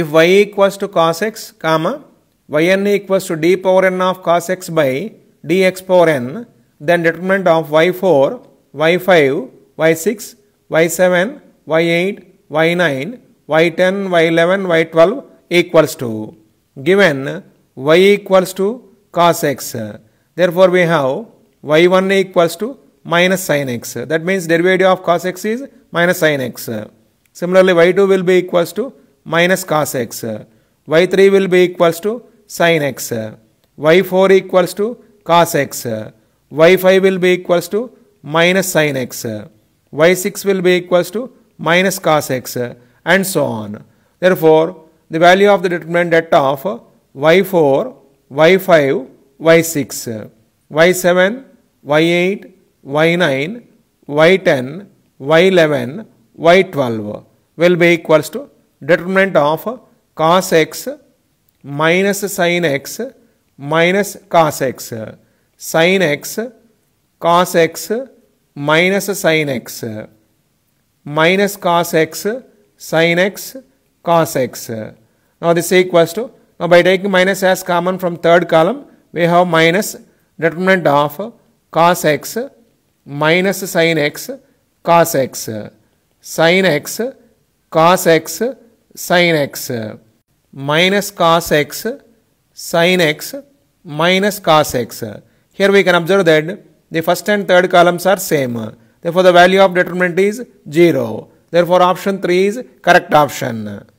if y equals to cos x, comma, yn equals to d power n of cos x by dx power n, then determinant of y4, y5, y6, y7, y8, y9, y10, y11, y12 equals to given y equals to cos x. Therefore, we have y1 equals to minus sin x. That means derivative of cos x is minus sin x. Similarly, y2 will be equals to minus cos x. y3 will be equals to sin x. y4 equals to cos x. y5 will be equals to minus sin x. y6 will be equals to minus cos x and so on. Therefore, the value of the determinant that of y4, y5, y6, y7, y8, y9, y10, y11, y12 will be equals to determinant of cos x minus sin x minus cos x sin x cos x minus sin x minus cos x sin x cos x now this equals to now by taking minus as common from third column we have minus determinant of cos x minus sin x cos x sin x cos x sin x minus cos x sin x minus cos x. Here we can observe that the first and third columns are same. Therefore, the value of determinant is 0. Therefore, option 3 is correct option.